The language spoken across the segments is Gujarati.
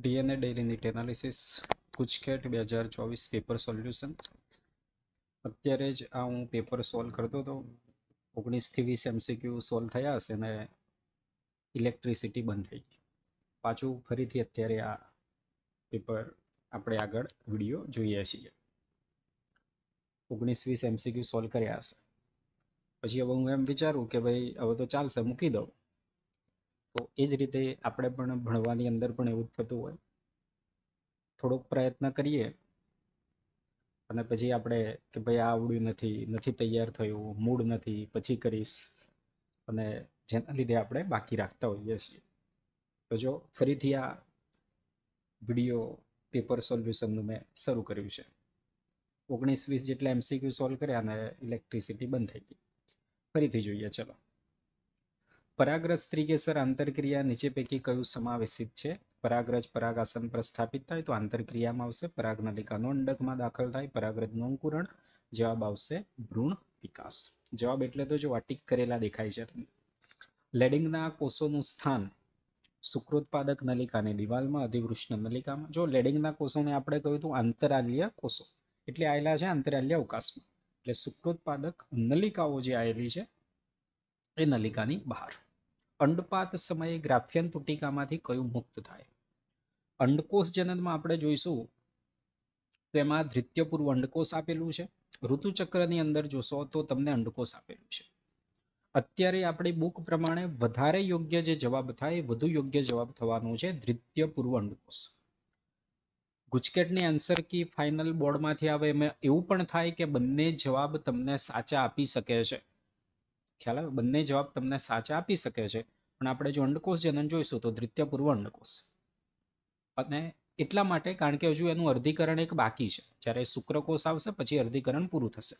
DNA daily NEET analysis GUJCET બે હજાર ચોવીસ પેપર સોલ્યુશન અત્યારે જ આ હું પેપર સોલ્વ કરતો હતો ઓગણીસથી વીસ એમસીક્યુ સોલ્વ થયા હશે ને ઇલેક્ટ્રિસિટી બંધ થઈ ગઈ પાછું ફરીથી અત્યારે આ પેપર આપણે આગળ વિડીયો જોઈએ છીએ ઓગણીસ વીસ એમસીક્યુ સોલ્વ કર્યા હશે પછી હવે હું એમ વિચારું કે ભાઈ હવે તો ચાલશે મૂકી દઉં તો એ જ રીતે આપણે પણ ભણવાની અંદર પણ એવું જ થતું હોય થોડોક પ્રયત્ન કરીએ અને પછી આપણે કે ભાઈ આ આવડ્યું નથી નથી તૈયાર થયું મૂડ નથી પછી કરીશ અને જેના લીધે આપણે બાકી રાખતા હોઈએ છીએ તો જો ફરીથી આ વિડીયો પેપર સોલ્યુશનનું મેં શરૂ કર્યું છે ઓગણીસ વીસ જેટલા એમસીક્યુ સોલ્વ કર્યા અને ઇલેક્ટ્રિસિટી બંધ થઈ ગઈ ફરીથી જોઈએ ચલો પરાગરજ સ્ત્રીકેસર આંતરક્રિયા નીચે પૈકી કયું સમાવેશિત છે પરાગરજ પરાગાસન સ્થાપિત થાય તો આંતરક્રિયામાં આવશે પરાગ નલિકાનો અંડકમાં દાખલ થાય પરાગ્રજનું અંકુરણ જવાબ આવશે ભ્રૂણ વિકાસ જવાબ એટલે તો જો ટીક કરેલા દેખાય છે લેડિંગના કોષોનું સ્થાન શુક્રોત્પાદક નલિકાની દિવાલમાં અધિવૃષ્ણ નલિકામાં જો લેડિંગના કોષોને આપણે કહ્યું તો આંતરાલ્ય કોષો એટલે આવેલા છે આંતરાલ્ય અવકાશમાં એટલે શુક્રોત્પાદક નલિકાઓ જે આવેલી છે એ નલિકાની બહાર અંડપાત સમયે ગ્રાફિયન તુટિકામાંથી કયું મુક્ત થાય અંડકોષ જનનમાં આપણે જોઈશું તેમાં ધૃત્યપૂર્વ અંડકોષ આપેલું છે ઋતુચક્રની અંદર જોશો તો તમને અંડકોષ આપેલું છે અત્યારે આપણી બુક પ્રમાણે વધારે યોગ્ય જે જવાબ થાય એ વધુ યોગ્ય જવાબ થવાનો છે ધૃત્યપૂર્વ અંડકોષ ગુજકેટની આન્સર કી ફાઇનલ બોર્ડમાંથી આવે એમાં એવું પણ થાય કે બંને જવાબ તમને સાચા આપી શકે છે ખ્યાલ આવે બંને જવાબ તમને સાચા આપી શકે છે પણ આપણે જો અંડકોષ જનન જોઈશું તો દ્વિતીય પૂર્વ અંડકોષ અને એટલા માટે કારણ કે હજુ એનું અર્ધીકરણ એક બાકી છે જ્યારે શુક્રકોષ આવશે પછી અર્ધીકરણ પૂરું થશે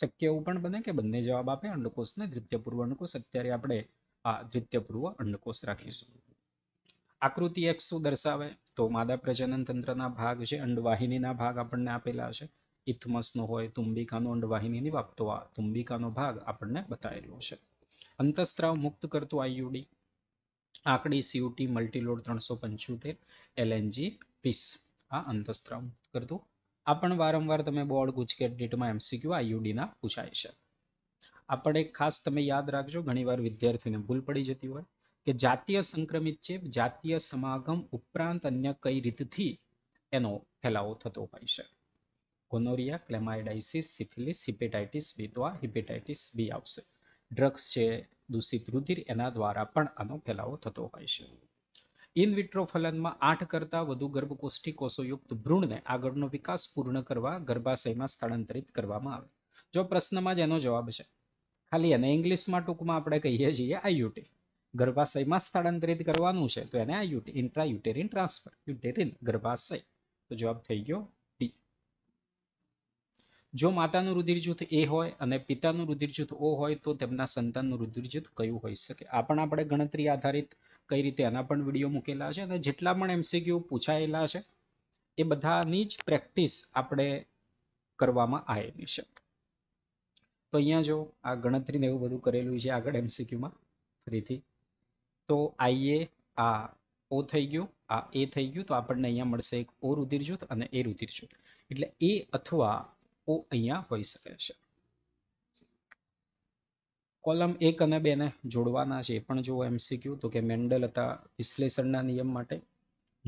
શક્ય એવું પણ બને કે બંને જવાબ આપે અંડકોષને દ્વિતીય પૂર્વ અંડકોષ અત્યારે આપણે આ દ્વિતીય પૂર્વ અંડકોષ રાખીશું આકૃતિ એક શું દર્શાવે તો માદા પ્રજનન તંત્રના ભાગ છે અંડવાહિનીના ભાગ આપણને આપેલા છે ઇથમસનો હોય તુંબિકાનો અંડવાહિનીની વાપતો આ તુંબિકાનો ભાગ આપણને બતાવેલો છે અંતસ્ત્રાવ મુક્ત કરતું આઈયુડી આંકડી સીયુટી મલ્ટીલોડ ત્રણસો પંચોતેર એલએનજી પીસ આ અંતસ્ત્રાવ મુક્ત કરતું આ પણ વારંવાર તમે બોર્ડ ગુજકેટ ડેટમાં એમસીક્યુ આઈયુડીના પૂછાય છે આપણે ખાસ તમે યાદ રાખજો ઘણીવાર વિદ્યાર્થીને ભૂલ પડી જતી હોય કે જાતીય સંક્રમિત ચેપ જાતીય સમાગમ ઉપરાંત અન્ય કઈ રીતથી એનો ફેલાવો થતો હોય છે ગોનોરિયા ક્લેમાઇડાઇસિસ સિફિલિસ હિપેટાઇટિસ બી તો આ હિપેટાઇટિસ બી આવશે ડ્રગ્સ છે દૂષિત રુધિર એના દ્વારા પણ આનો ફેલાવો થતો હોય છે ઇન વિટ્રો ફલનમાં આઠ કરતાં વધુ ગર્ભકોષ્ઠી કોષોયુક્ત ભ્રૂણને આગળનો વિકાસ પૂર્ણ કરવા ગર્ભાશયમાં સ્થળાંતરિત કરવામાં આવે જો પ્રશ્નમાં જ એનો જવાબ છે ખાલી એને ઇંગ્લિશમાં ટૂંકમાં આપણે કહીએ છીએ આઈયુટી ગર્ભાશયમાં સ્થળાંતરિત કરવાનું છે તો એને આ UT intra uterine transfer uterine ગર્ભાશય તો જવાબ થઈ ગયો જો માતાનું રુધિર જૂથ એ હોય અને પિતાનું રુધિર જૂથ ઓ હોય તો તેમના સંતાનનું રુધિર જૂથ કયું હોઈ શકે આ પણ આપણે ગણતરી આધારિત કઈ રીતે એના પણ વિડીયો મૂકેલા છે અને જેટલા પણ એમસીક્યુ પૂછાયેલા છે એ બધાની જ પ્રેક્ટિસ આપણે કરવામાં આવેલી છે તો અહીંયા જો આ ગણતરીને એવું બધું કરેલું છે આગળ એમસીક્યુમાં ફરીથી તો આઈએ આ ઓ થઈ ગયું આ એ થઈ ગયું તો આપણને અહીંયા મળશે એક ઓ રુધિર જૂથ અને એ રુધિર જૂથ એટલે એ અથવા ઓ અહીંયા હોઈ શકે છે કોલમ એક અને બે ને જોડવાના છે એ પણ જો એમસીક્યુ તો કે મેન્ડલ હતા વિશ્લેષણના નિયમ માટે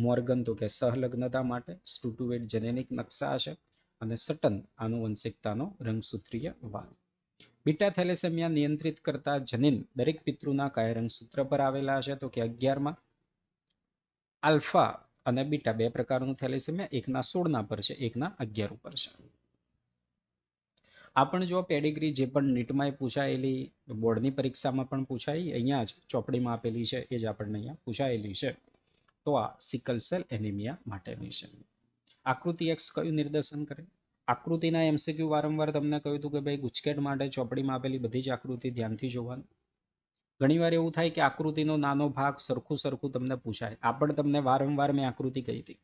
મોર્ગન તો કે સહલગ્નતા માટે સ્ટુટુવેટ જેનેનિક નકશા હશે અને સટન આનુવંશિકતાનો રંગસૂત્રીય વાદ બીટા થેલેસેમિયા નિયંત્રિત કરતા જનીન દરેક પિતૃના કયા રંગસૂત્ર પર આવેલા હશે તો કે અગિયારમાં આલ્ફા અને બીટા બે પ્રકારનું થેલેસેમિયા એકના સોળના પર છે એકના અગિયાર ઉપર છે આપણ જો પેડિગ્રી જે પણ નીટમાં પૂછાયેલી બોર્ડની પરીક્ષામાં પણ પૂછાઈ અહીંયા જ ચોપડીમાં આપેલી છે એ જ આપણને અહીંયા પૂછાયેલી છે તો આ સિકલ સેલ એનિમિયા માટેની છે આકૃતિ એક્સ કયું નિર્દર્શન કરે આકૃતિના એમસીક્યુ વારંવાર તમને કહ્યું હતું કે ભાઈ ગુચકેટ માટે ચોપડીમાં આપેલી બધી જ આકૃતિ ધ્યાનથી જોવાની ઘણીવાર એવું થાય કે આકૃતિનો નાનો ભાગ સરખું સરખું તમને પૂછાય આ પણ તમને વારંવાર મેં આકૃતિ કહી હતી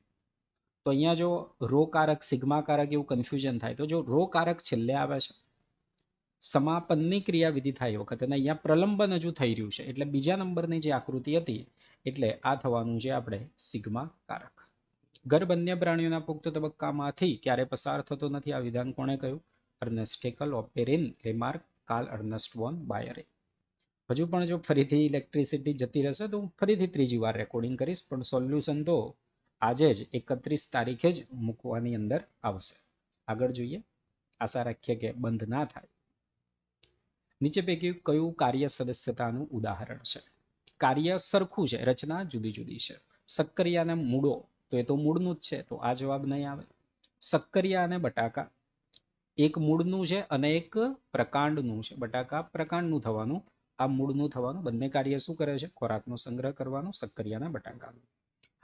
તો અહીંયા જો રોકારક સિગ્માકારક એવું કન્ફ્યુઝન થાય તો જો રોકારક છેલ્લે આવે છે સમાપનની ક્રિયાવિધિ થાય વખતે અને અહીંયા પ્રલંબન હજુ થઈ રહ્યું છે એટલે બીજા નંબરની જે આકૃતિ હતી એટલે આ થવાનું છે આપણે સિગ્મા કારક ઘર બંને પ્રાણીઓના પુખ્ત તબક્કામાંથી ક્યારે પસાર થતો નથી આ વિધાન કોણે કહ્યું અર્નેસ્ટેકલ ઓપેરિન રેમાર્ક કાલ અર્નેસ્ટ વોન બાયરે હજુ પણ જો ફરીથી ઇલેક્ટ્રિસિટી જતી રહેશે તો હું ફરીથી ત્રીજી વાર રેકોર્ડિંગ કરીશ પણ સોલ્યુશન તો આજે જ એકત્રીસ તારીખે જ મૂકવાની અંદર આવશે આગળ જોઈએ આશા રાખીએ કે બંધ ના થાય નીચે પૈકી કયું કાર્ય સદસ્યતાનું ઉદાહરણ છે કાર્ય સરખું છે રચના જુદી જુદી છે સક્કરિયા અને તો એ તો મૂળનું જ છે તો આ જવાબ નહીં આવે સક્કરિયા અને બટાકા એક મૂળનું છે અને એક પ્રકાંડનું છે બટાકા પ્રકાંડનું થવાનું આ મૂળનું થવાનું બંને કાર્ય શું કરે છે ખોરાકનો સંગ્રહ કરવાનો સક્કરિયાના બટાકાનું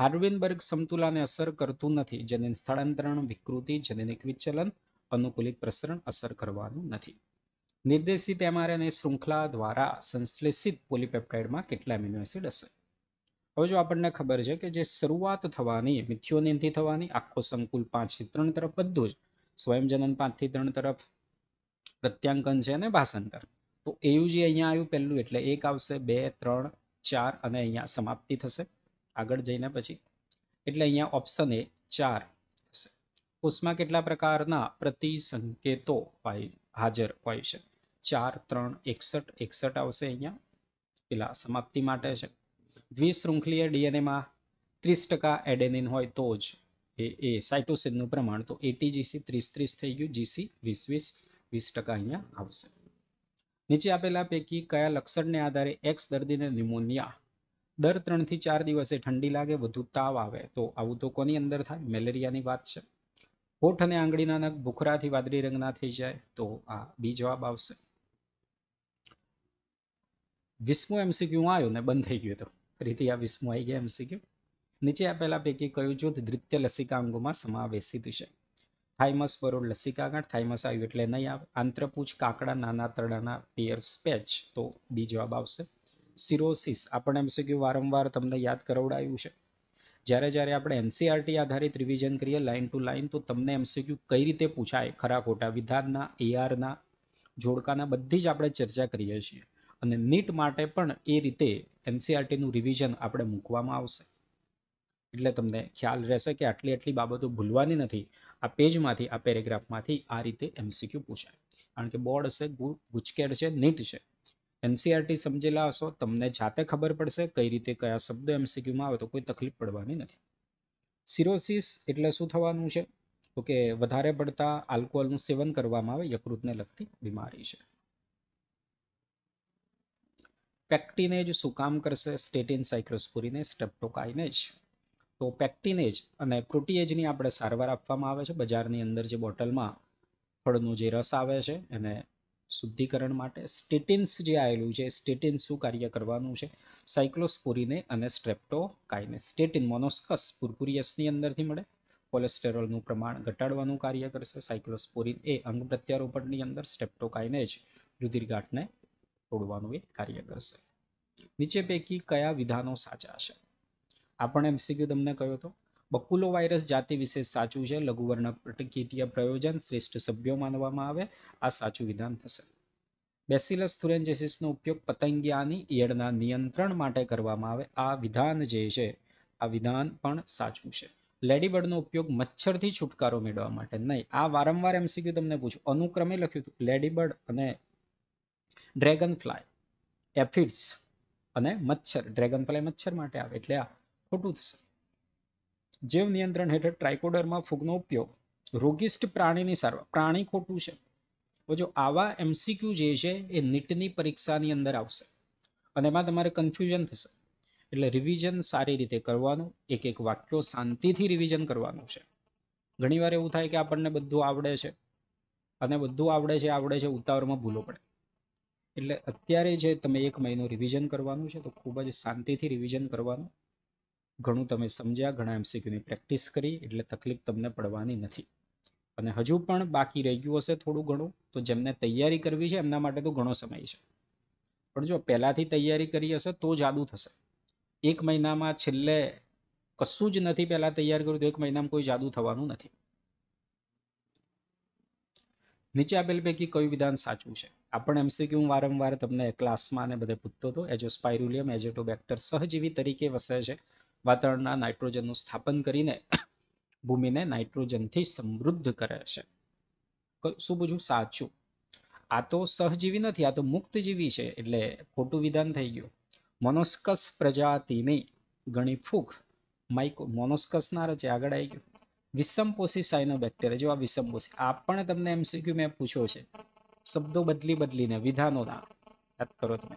હાર્ડવેનબર્ગ સમતુલાને અસર કરતું નથી જનીન સ્થળાંતરણ વિકૃતિ જનીનિક વિચલન અનુકૂલિત પ્રસરણ અસર કરવાનું નથી નિર્દેશિત એમઆરએનએ શૃંખલા દ્વારા સંશ્લેષિત પોલીપેપ્ટાઇડમાં કેટલા એમિનો એસિડ હશે હવે જો આપણને ખબર છે કે જે શરૂઆત થવાની મિથિયોનિનથી થવાની આખો સંકુલ પાંચથી ત્રણ તરફ બધું જ સ્વયંજનન પાંચથી ત્રણ તરફ પ્રત્યાંકન છે અને ભાષાંતર તો એયુજી અહીંયા આવ્યું પહેલું એટલે એક આવશે બે ત્રણ ચાર અને અહીંયા સમાપ્તિ થશે આગળ જઈને પછી એટલે અહીંયા ઓપ્શન એ ચાર થશે કોષમાં કેટલા પ્રકારના પ્રતિસંકેતો હાજર હોય છે ચાર ત્રણ એકસઠ એકસઠ આવશે અહીંયા પેલા સમાપ્તિ માટે છે દ્વિશૃંખલીય ડીએનએમાં ત્રીસ ટકા એડેનિન હોય તો જ એ એ સાયટોસિનનું પ્રમાણ તો એટીજીસી ત્રીસ ત્રીસ થઈ ગયું જીસી વીસ વીસ વીસ ટકા અહીંયા આવશે નીચે આપેલા પૈકી કયા લક્ષણને આધારે એક્સ દર્દીને ન્યુમોનિયા દર ત્રણથી ચાર દિવસે ઠંડી લાગે વધુ તાવ આવે તો આવું તો કોની અંદર થાય મેલેરિયાની વાત છે હોઠ અને આંગળીના નખ ભૂખરાથી વાદળી રંગના થઈ જાય તો આ બી જવાબ આવશે વીસમું એમસીક્યુ આવ્યું ને બંધ થઈ ગયું તો ફરીથી આ વીસમું આવી ગયા એમસીક્યુ નીચે આપેલા પૈકી કયું જૂથ દ્રિત્ય અંગોમાં સમાવેશિત છે થાઇમસ બરોડ લસિકા ગાંઠ થાઇમસ આવ્યું એટલે નહીં આવે આંતરપૂછ કાકડા નાના તળાના પિયર્સ સ્પેચ તો બી જવાબ આવશે સિરોસિસ આપણે એમસીક્યુ વારંવાર તમને યાદ કરાવડાયું છે જ્યારે જ્યારે આપણે એનસીઆરટી આધારિત રિવિઝન કરીએ લાઇન ટુ લાઇન તો તમને એમસીક્યુ કઈ રીતે પૂછાય ખરા ખોટા વિધાનના એઆરના જોડકાના બધી જ આપણે ચર્ચા કરીએ છીએ અને નીટ માટે પણ એ રીતે એનસીઆરટીનું રિવિઝન આપણે મૂકવામાં આવશે એટલે તમને ખ્યાલ રહેશે કે આટલી આટલી બાબતો ભૂલવાની નથી આ પેજમાંથી આ પેરેગ્રાફમાંથી આ રીતે એમસીક્યુ પૂછાય કારણ કે બોર્ડ હશે ગુચકેડ છે નીટ છે એનસીઆરટી e સમજેલા હશો તમને જાતે ખબર પડશે કઈ રીતે કયા શબ્દ એમસીક્યુમાં આવે તો કોઈ તકલીફ પડવાની નથી સિરોસિસ એટલે શું થવાનું છે તો કે વધારે પડતા આલ્કોહોલનું સેવન કરવામાં આવે યકૃતને લગતી બીમારી છે પેક્ટિનેજ શું કામ કરશે સ્ટેટિન સાયક્લોસ્પોરીને સ્ટ્રેપ્ટોકાઇનેજ તો પેક્ટિનેજ અને પ્રોટીએજની આપણે સારવાર આપવામાં આવે છે બજારની અંદર જે બોટલમાં ફળનો જે રસ આવે છે એને શુદ્ધિકરણ માટે સ્ટેટિન્સ જે આવેલું છે સ્ટેટિન શું કાર્ય કરવાનું છે સાયક્લોસ્પોરીને અને સ્ટ્રેપ્ટોકાઈને સ્ટેટિન મોનોસ્કસ પુરપુરિયસની અંદરથી મળે કોલેસ્ટેરોલનું પ્રમાણ ઘટાડવાનું કાર્ય કરશે સાયક્લોસ્પોરીન એ અંગ પ્રત્યારોપણની અંદર સ્ટ્રેપ્ટોકાઈને જ રુધિરગાંઠને તોડવાનું એ કાર્ય કરશે નીચે પૈકી કયા વિધાનો સાચા છે આ પણ એમસીક્યુ તમને કહ્યું હતું બકુલો વાયરસ જાતિ વિશે સાચું છે લઘુવર્ણ પ્રતિકીટીય પ્રયોજન શ્રેષ્ઠ સભ્યો માનવામાં આવે આ સાચું વિધાન થશે બેસિલસ થુરેન્જેસિસનો ઉપયોગ પતંગિયાની ઈયળના નિયંત્રણ માટે કરવામાં આવે આ વિધાન જે છે આ વિધાન પણ સાચું છે લેડીબર્ડનો ઉપયોગ મચ્છરથી છુટકારો મેળવવા માટે નહીં આ વારંવાર એમસીક્યુ તમને પૂછું અનુક્રમે લખ્યું હતું લેડીબર્ડ અને ડ્રેગન ફ્લાય એફિડ્સ અને મચ્છર ડ્રેગન ફ્લાય મચ્છર માટે આવે એટલે આ ખોટું થશે જીવ નિયંત્રણ હેઠળ ટ્રાઇકોડરમાં ફૂગનો ઉપયોગ રોગિષ્ટ પ્રાણીની સારવાર પ્રાણી ખોટું છે તો જો આવા એમસીક્યુ જે છે એ નીટની પરીક્ષાની અંદર આવશે અને એમાં તમારે કન્ફ્યુઝન થશે એટલે રિવિઝન સારી રીતે કરવાનું એક એક વાક્યો શાંતિથી રિવિઝન કરવાનું છે ઘણીવાર એવું થાય કે આપણને બધું આવડે છે અને બધું આવડે છે આવડે છે ઉતાવળમાં ભૂલો પડે એટલે અત્યારે જે તમે એક મહિનો રિવિઝન કરવાનું છે તો ખૂબ જ શાંતિથી રિવિઝન કરવાનું ઘણું તમે સમજ્યા ઘણા એમસીક્યુની પ્રેક્ટિસ કરી એટલે તકલીફ તમને પડવાની નથી અને હજુ પણ બાકી રહી ગયું હશે થોડું ઘણું તો જેમને તૈયારી કરવી છે એમના માટે તો ઘણો સમય છે પણ જો પહેલાંથી તૈયારી કરી હશે તો જાદુ થશે એક મહિનામાં છેલ્લે કશું જ નથી પહેલાં તૈયાર કર્યું તો એક મહિનામાં કોઈ જાદુ થવાનું નથી નીચે આપેલ પૈકી કયું વિધાન સાચું છે આપણ એમસીક્યુ વારંવાર તમને ક્લાસમાં અને બધે પૂછતો હતો એજો સ્પાયરુલિયમ એજેટોબેક્ટર સહજીવી તરીકે વસે છે વાતાવરણના નાઇટ્રોજનનું સ્થાપન કરીને ભૂમિને નાઇટ્રોજનથી સમૃદ્ધ કરે છે શું પૂછ્યું સાચું આ તો સહજીવી નથી આ તો મુક્તજીવી છે એટલે ખોટું વિધાન થઈ ગયું મોનોસ્કસ પ્રજાતિની ગણી ફૂગ માઇકો મોનોસ્કસના રચે આગળ આવી ગયું વિષમપોષી સાયનોબેક્ટેરિયા જેવા વિષમપોષી આ પણ તમને એમ એમસીક્યુ મેં પૂછ્યો છે શબ્દો બદલી બદલીને વિધાનોના યાદ કરો તમે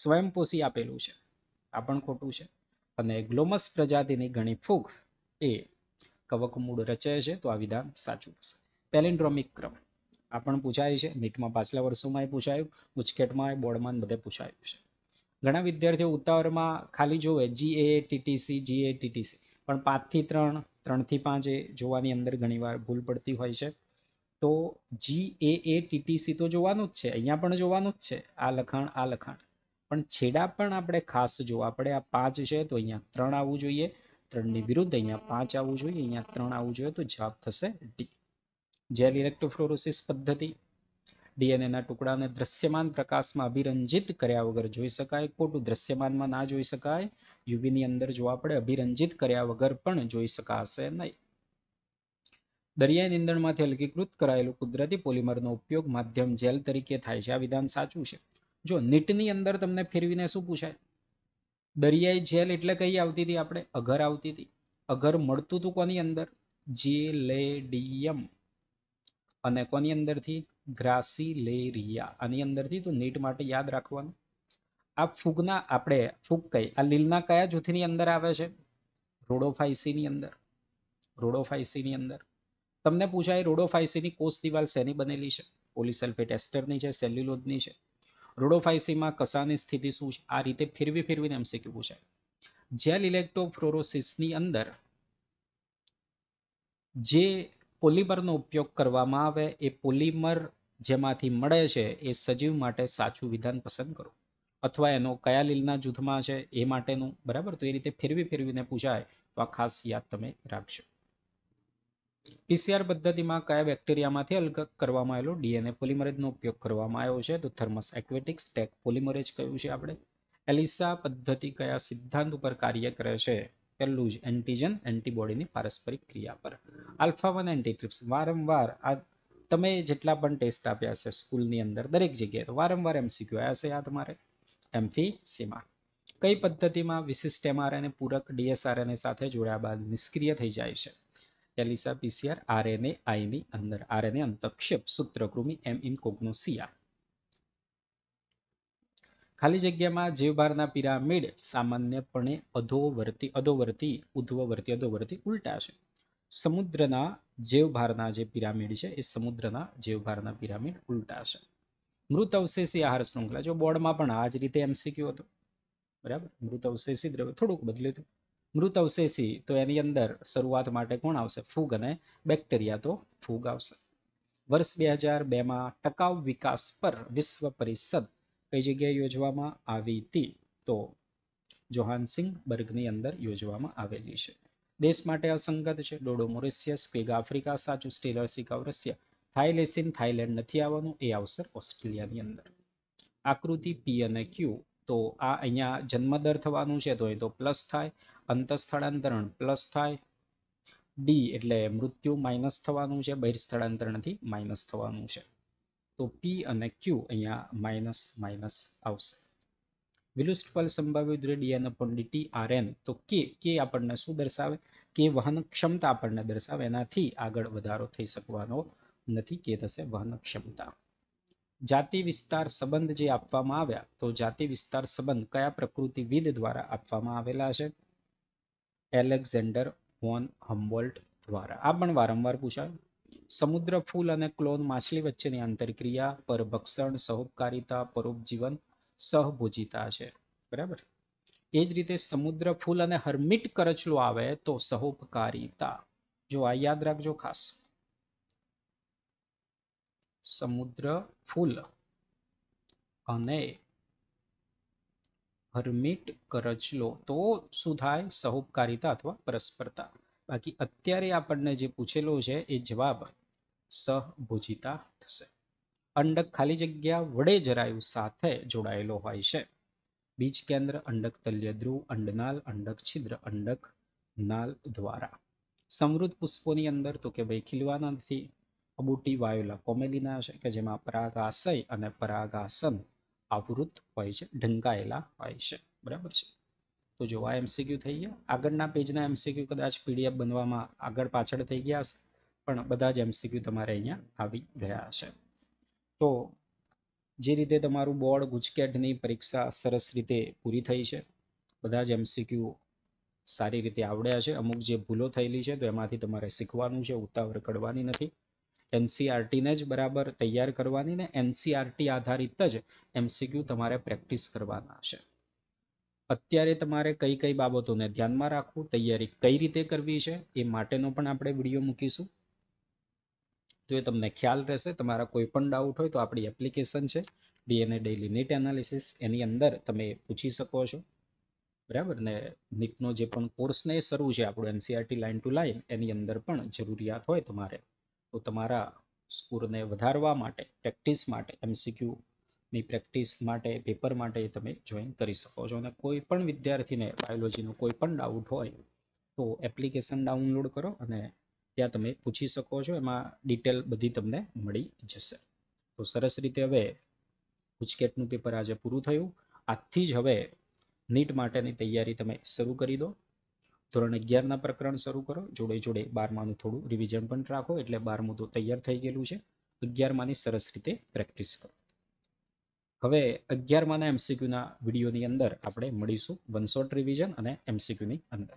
સ્વયંપોષી આપેલું છે આ પણ ખોટું છે અને ગ્લોમસ પ્રજાતિની ઘણી ફૂગ એ કવક મૂળ રચે છે તો આ વિધાન સાચું થશે પેલિન્ડ્રોમિક ક્રમ આ પણ પૂછાય છે નીટમાં પાછલા વર્ષોમાં એ પૂછાયું ઉચકેટમાં બોર્ડમાં બધે પૂછાયું છે ઘણા વિદ્યાર્થીઓ ઉતાવળમાં ખાલી જોવે જી એ ટીટીસી જી એ ટીટીસી પણ પાંચથી ત્રણ ત્રણથી પાંચ એ જોવાની અંદર ઘણીવાર ભૂલ પડતી હોય છે તો જી એ ટીટીસી તો જોવાનું જ છે અહીંયા પણ જોવાનું જ છે આ લખાણ આ લખાણ પણ છેડા પણ આપણે ખાસ જો આપણે આ પાંચ છે તો અહીંયા ત્રણ આવવું જોઈએ ત્રણની વિરુદ્ધ અહીંયા પાંચ આવવું જોઈએ અહીંયા ત્રણ આવવું જોઈએ તો જવાબ થશે ડી જેલ ઇલેક્ટ્રોફ્લોરોસિસ પદ્ધતિ ડીએનએના ટુકડાને દ્રશ્યમાન પ્રકાશમાં અભિરંજિત કર્યા વગર જોઈ શકાય ખોટું દ્રશ્યમાનમાં ના જોઈ શકાય યુવીની અંદર જોવા પડે અભિરંજિત કર્યા વગર પણ જોઈ શકાશે નહીં દરિયાઈ નીંદણમાંથી અલગીકૃત કરાયેલું કુદરતી પોલિમરનો ઉપયોગ માધ્યમ જેલ તરીકે થાય છે આ વિધાન સાચું છે જો નીટની અંદર તમને ફેરવીને શું પૂછાય દરિયાઈ જેલ એટલે કઈ આવતી હતી આપણે અઘર આવતી હતી અઘર મળતું હતું કોની અંદર જેલેડિયમ અને કોની અંદરથી ગ્રાસિલેરિયા આની અંદરથી તો નીટ માટે યાદ રાખવાનું આ ફૂગના આપણે ફૂગ કઈ આ લીલના કયા જૂથની અંદર આવે છે રોડોફાઇસીની અંદર રોડોફાઇસીની અંદર તમને પૂછાય રોડોફાઇસીની કોષ દિવાલ શેની બનેલી છે પોલિસલ્ફેટ એસ્ટરની છે સેલ્યુલોઝની છે રોડોફાઇસીમાં કસાની સ્થિતિ શું છે આ રીતે ફેરવી ફેરવીને એમસીક્યુ પૂછાય જેલ ઇલેક્ટ્રોફ્લોરોસિસની અંદર જે પોલિમરનો ઉપયોગ કરવામાં આવે એ પોલિમર જેમાંથી મળે છે એ સજીવ માટે સાચું વિધાન પસંદ કરો અથવા એનો કયા લીલના જૂથમાં છે એ માટેનું બરાબર તો એ રીતે ફેરવી ફેરવીને પૂછાય તો આ ખાસ યાદ તમે રાખશો પીસીઆર પદ્ધતિમાં કયા બેક્ટેરિયામાંથી અલગ કરવામાં આવેલો ડીએનએ પોલિમરેજનો ઉપયોગ કરવામાં આવ્યો છે તો થર્મસ એક્વેટિક્સ ટેક પોલિમરેજ કયું છે આપણે એલિસા પદ્ધતિ કયા સિદ્ધાંત ઉપર કાર્ય કરે છે પહેલું જ એન્ટીજન એન્ટીબોડીની પારસ્પરિક ક્રિયા પર આલ્ફા વન એન્ટીટ્રિપ્સ વારંવાર આ તમે જેટલા પણ ટેસ્ટ આપ્યા છે સ્કૂલની અંદર દરેક જગ્યાએ વારંવાર એમસીક્યુ આવ્યા છે આ તમારે એમફી સીમા કઈ પદ્ધતિમાં વિશિષ્ટ એમઆરએનએ પૂરક ડીએસઆરએનએ સાથે જોડ્યા બાદ નિષ્ક્રિય થઈ જાય છે એલિસા પીસીઆર આરએનએ આઈની અંદર આરએનએ અંતક્ષેપ સૂત્રકૃમિ એમ ઇન કોગ્નોસિયા ખાલી જગ્યામાં જીવભારના પિરામિડ સામાન્યપણે અધોવર્તી અધોવર્તી ઉધ્વવર્તી અધોવર્તી ઉલટા છે સમુદ્રના જીવભારના જે પિરામિડ છે એ સમુદ્રના જીવભારના પિરામિડ ઉલટા છે મૃત અવશેષી આહાર શૃંખલા જો બોર્ડમાં પણ આ જ રીતે એમસીક્યુ હતો બરાબર મૃત અવશેષી દ્રવ્ય થોડુંક બદલ્યું હતું મૃત અવશેષી તો એની અંદર શરૂઆત માટે કોણ આવશે ફૂગ અને બેક્ટેરિયા તો ફૂગ આવશે વર્ષ બે હજાર બેમાં ટકાઉ વિકાસ પર વિશ્વ પરિષદ કઈ જગ્યાએ યોજવામાં આવી હતી તો જોહાનસિંગ બર્ગની અંદર યોજવામાં આવેલી છે દેશ માટે અસંગત છે ડોડો મોરિશિયસ પેગ આફ્રિકા સાચું Steller sea cow Russia thylacine Thailand નથી આવવાનું એ આવશે ઓસ્ટ્રેલિયાની અંદર આકૃતિ પી અને ક્યુ તો આ અહીંયા જન્મદર થવાનું છે તો એ તો પ્લસ થાય અંત સ્થળાંતરણ પ્લસ થાય ડી એટલે મૃત્યુ માઇનસ થવાનું છે બહિર સ્થળાંતરણથી માઇનસ થવાનું છે તો પી અને ક્યુ અહીંયા માઇનસ માઇનસ આવશે વિલુષ્ટપલ સંભાવ્ય દ્રવ્ય ડીએન અપોન ડીટી એન તો કે કે આપણને શું દર્શાવે કે વહન ક્ષમતા આપણને દર્શાવે એનાથી આગળ વધારો થઈ શકવાનો નથી કે થશે વહન ક્ષમતા જાતિ વિસ્તાર સંબંધ જે આપવામાં આવ્યા તો જાતિ વિસ્તાર સંબંધ કયા પ્રકૃતિવિદ દ્વારા આપવામાં આવેલા છે એલેક્ઝેન્ડર વોન હમ્બોલ્ટ દ્વારા આ પણ વારંવાર પૂછાય સમુદ્ર ફૂલ અને ક્લોન માછલી વચ્ચેની આંતરક્રિયા પરભક્ષણ સહુપકારિતા પરોપજીવન સહભોજિતા છે બરાબર એ જ રીતે સમુદ્ર ફૂલ અને હર્મિટ કરચલો આવે તો સહોપકારિતા જો આ યાદ રાખજો ખાસ સમુદ્ર ફૂલ અને હર્મિટ કરચલો તો શું થાય સહોપકારિતા અથવા પરસ્પરતા બાકી અત્યારે આપણને જે પૂછેલો છે એ જવાબ સહભોજિતા થશે અંડક ખાલી જગ્યા વડે જરાયુ સાથે જોડાયેલો હોય છે બીજ કેન્દ્ર અંડક તલ્યધ્રુવ અંડનાલ અંડક છિદ્ર અંડક નાલ દ્વારા સમૃદ્ધ પુષ્પોની અંદર તો કે ભાઈ ખીલવાના નથી અબુટી વાયોલા કોમેલિના છે કે જેમાં પરાગાશય અને પરાગાસન આવૃત હોય છે ઢંકાયેલા હોય છે બરાબર છે તો જો આ એમસીક્યુ થઈ ગયા આગળના પેજના એમસીક્યુ કદાચ પીડીએફ બનવામાં આગળ પાછળ થઈ ગયા હશે પણ બધા જ એમસીક્યુ તમારે અહીંયા આવી ગયા છે તો જે રીતે તમારું બોર્ડ ગુજકેટની પરીક્ષા સરસ રીતે પૂરી થઈ છે બધા જ એમસીક્યુ સારી રીતે આવડ્યા છે અમુક જે ભૂલો થયેલી છે તો એમાંથી તમારે શીખવાનું છે ઉતાવળ કરવાની નથી એનસીઆરટીને જ બરાબર તૈયાર કરવાની ને એનસીઆરટી આધારિત જ એમસીક્યુ તમારે પ્રેક્ટિસ કરવાના છે અત્યારે તમારે કઈ કઈ બાબતોને ધ્યાનમાં રાખવું તૈયારી કઈ રીતે કરવી છે એ માટેનો પણ આપણે વિડીયો મૂકીશું તો એ તમને ખ્યાલ રહેશે તમારા કોઈ પણ ડાઉટ હોય તો આપણી એપ્લિકેશન છે ડીએનએ ડેઇલી નીટ એનાલિસિસ એની અંદર તમે પૂછી શકો છો બરાબર ને નીટનો જે પણ કોર્સને શરૂ છે આપણો એનસીઆરટી લાઇન ટુ લાઇન એની અંદર પણ જરૂરિયાત હોય તમારે તો તમારા સ્કોરને વધારવા માટે પ્રેક્ટિસ માટે એમસીક્યુની પ્રેક્ટિસ માટે પેપર માટે તમે જોઈન કરી શકો છો અને કોઈ પણ વિદ્યાર્થીને બાયોલોજીનો કોઈ પણ ડાઉટ હોય તો એપ્લિકેશન ડાઉનલોડ કરો અને ત્યાં તમે પૂછી શકો છો એમાં ડિટેલ બધી તમને મળી જશે તો સરસ રીતે હવે ગુજકેટનું પેપર આજે પૂરું થયું આજથી જ હવે નીટ માટેની તૈયારી તમે શરૂ કરી દો ધોરણ અગિયારના પ્રકરણ શરૂ કરો જોડે જોડે બારમાનું થોડું રિવિઝન પણ રાખો એટલે બારમું તો તૈયાર થઈ ગયેલું છે અગિયારમાંની સરસ રીતે પ્રેક્ટિસ કરો હવે અગિયારમાંના એમસીક્યુના વિડીયોની અંદર આપણે મળીશું વન રિવિઝન અને એમસીક્યુની અંદર